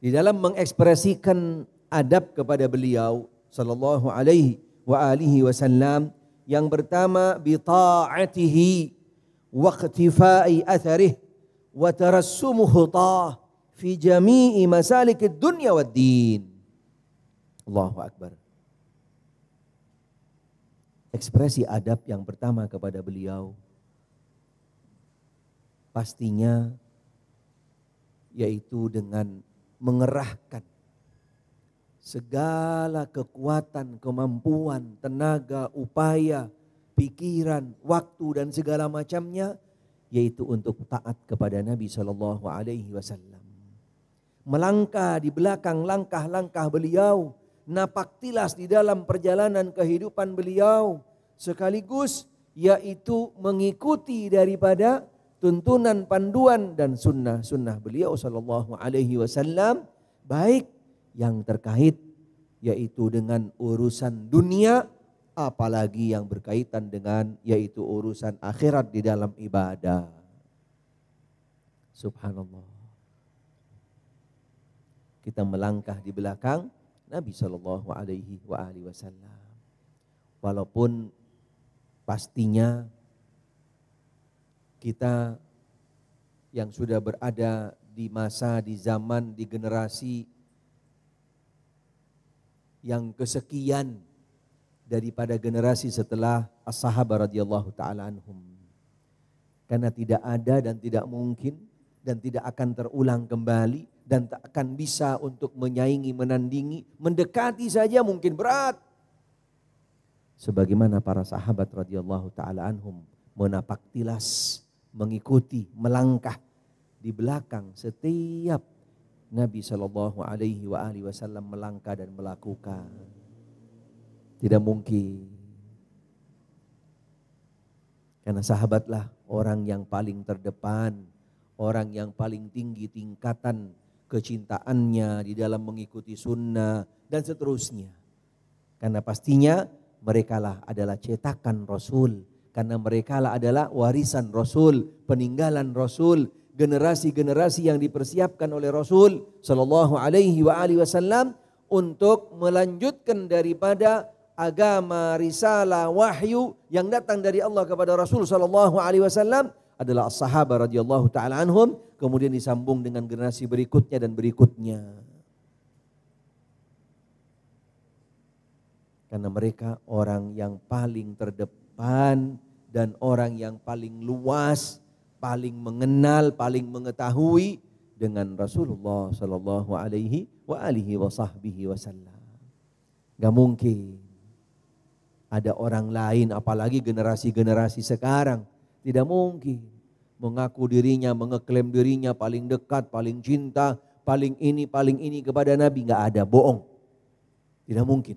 Di dalam mengekspresikan adab kepada beliau sallallahu alaihi wa alihi wasallam yang pertama bi ta'atihi wa iktifai atharih wa tarassumuh ta fi jami'i masalik dunya wad din. Allahu akbar. Ekspresi adab yang pertama kepada beliau pastinya yaitu dengan mengerahkan segala kekuatan, kemampuan, tenaga, upaya, pikiran, waktu dan segala macamnya yaitu untuk taat kepada Nabi Shallallahu alaihi wasallam. Melangkah di belakang langkah-langkah beliau, napak tilas di dalam perjalanan kehidupan beliau sekaligus yaitu mengikuti daripada tuntunan panduan dan sunnah-sunnah beliau sallallahu alaihi wasallam baik yang terkait yaitu dengan urusan dunia apalagi yang berkaitan dengan yaitu urusan akhirat di dalam ibadah. Subhanallah. Kita melangkah di belakang Nabi sallallahu Alaihi Wasallam. Walaupun pastinya kita yang sudah berada di masa, di zaman, di generasi yang kesekian daripada generasi setelah as-sahabat radhiyallahu taala anhum. Karena tidak ada dan tidak mungkin dan tidak akan terulang kembali dan tak akan bisa untuk menyaingi, menandingi, mendekati saja mungkin berat. Sebagaimana para sahabat radhiyallahu taala anhum menapak tilas mengikuti, melangkah di belakang setiap Nabi Shallallahu Alaihi Wasallam melangkah dan melakukan. Tidak mungkin. Karena sahabatlah orang yang paling terdepan, orang yang paling tinggi tingkatan kecintaannya di dalam mengikuti sunnah dan seterusnya. Karena pastinya merekalah adalah cetakan Rasul karena mereka lah adalah warisan Rasul, peninggalan Rasul, generasi-generasi yang dipersiapkan oleh Rasul Shallallahu Alaihi Wasallam untuk melanjutkan daripada agama, risalah, wahyu yang datang dari Allah kepada Rasul Shallallahu Alaihi Wasallam adalah sahabat radhiyallahu taala anhum kemudian disambung dengan generasi berikutnya dan berikutnya. Karena mereka orang yang paling terdepan dan orang yang paling luas, paling mengenal, paling mengetahui dengan Rasulullah sallallahu alaihi wa alihi wa sahbihi wa sallam. Gak mungkin ada orang lain apalagi generasi-generasi sekarang tidak mungkin mengaku dirinya, mengeklaim dirinya paling dekat, paling cinta, paling ini, paling ini kepada Nabi. Gak ada, bohong. Tidak mungkin.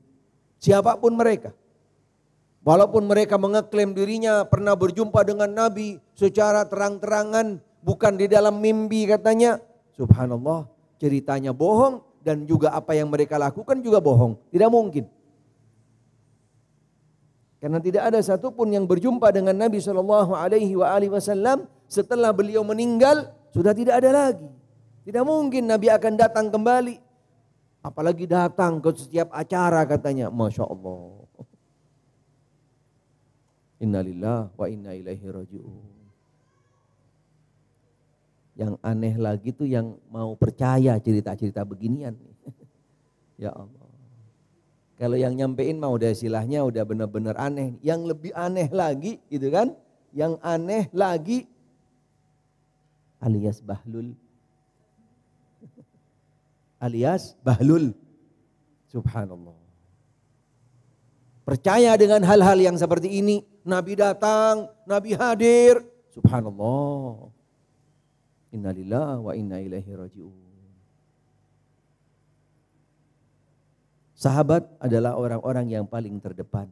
Siapapun mereka. Walaupun mereka mengeklaim dirinya pernah berjumpa dengan Nabi secara terang-terangan, bukan di dalam mimpi katanya. Subhanallah, ceritanya bohong dan juga apa yang mereka lakukan juga bohong. Tidak mungkin. Karena tidak ada satupun yang berjumpa dengan Nabi Shallallahu Alaihi Wasallam setelah beliau meninggal sudah tidak ada lagi. Tidak mungkin Nabi akan datang kembali. Apalagi datang ke setiap acara katanya. Masya Allah. Innalillah wa inna ilaihi raji'un. Yang aneh lagi tuh yang mau percaya cerita-cerita beginian. ya Allah. Kalau yang nyampein mau udah silahnya udah bener-bener aneh. Yang lebih aneh lagi gitu kan. Yang aneh lagi alias bahlul. alias bahlul. Subhanallah. Percaya dengan hal-hal yang seperti ini Nabi datang, Nabi hadir. Subhanallah. Innalillah wa inna ilaihi raji'un. Sahabat adalah orang-orang yang paling terdepan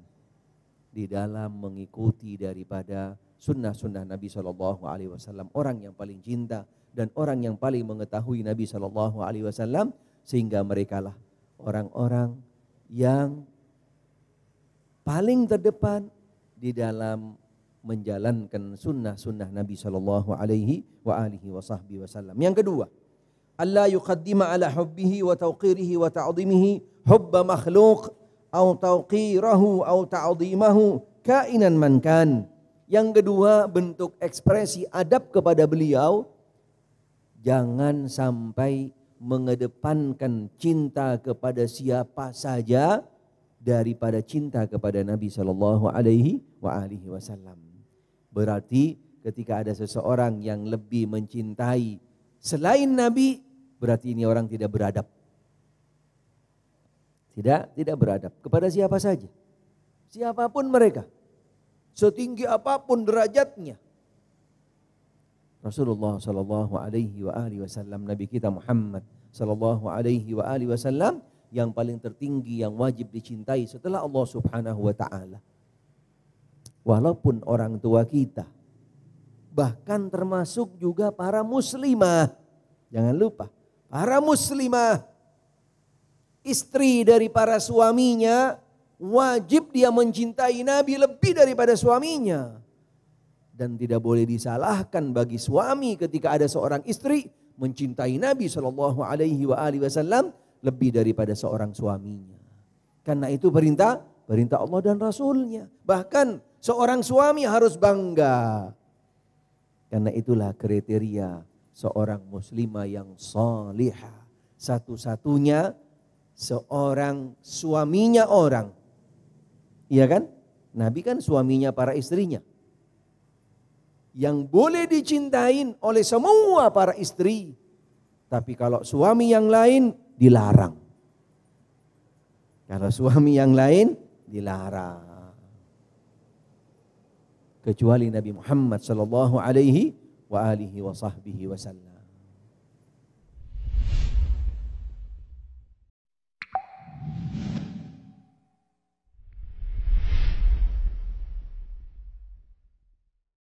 di dalam mengikuti daripada sunnah-sunnah Nabi saw. Orang yang paling cinta dan orang yang paling mengetahui Nabi saw. Alaihi Wasallam sehingga merekalah orang-orang yang paling terdepan di dalam menjalankan sunnah-sunnah Nabi sallallahu alaihi wa alihi wa sahbihi wasallam. Yang kedua, Allah yuqaddima ala hubbihi wa tawqirihi wa ta'dhimihi hubba makhluq au tawqirahu au ta'dhimahu kainan man kan. Yang kedua, bentuk ekspresi adab kepada beliau jangan sampai mengedepankan cinta kepada siapa saja daripada cinta kepada Nabi Shallallahu Alaihi Wasallam. Berarti ketika ada seseorang yang lebih mencintai selain Nabi, berarti ini orang tidak beradab. Tidak, tidak beradab kepada siapa saja, siapapun mereka, setinggi apapun derajatnya. Rasulullah Shallallahu Alaihi Wasallam, Nabi kita Muhammad Shallallahu Alaihi Wasallam yang paling tertinggi yang wajib dicintai setelah Allah Subhanahu wa taala. Walaupun orang tua kita bahkan termasuk juga para muslimah. Jangan lupa, para muslimah istri dari para suaminya wajib dia mencintai Nabi lebih daripada suaminya. Dan tidak boleh disalahkan bagi suami ketika ada seorang istri mencintai Nabi Shallallahu Alaihi Wasallam lebih daripada seorang suaminya. Karena itu perintah, perintah Allah dan Rasulnya. Bahkan seorang suami harus bangga. Karena itulah kriteria seorang muslimah yang solihah. Satu-satunya seorang suaminya orang. Iya kan? Nabi kan suaminya para istrinya. Yang boleh dicintain oleh semua para istri. Tapi kalau suami yang lain dilarang. Kalau suami yang lain dilarang. Kecuali Nabi Muhammad sallallahu alaihi wa alihi wa sahbihi wasallam.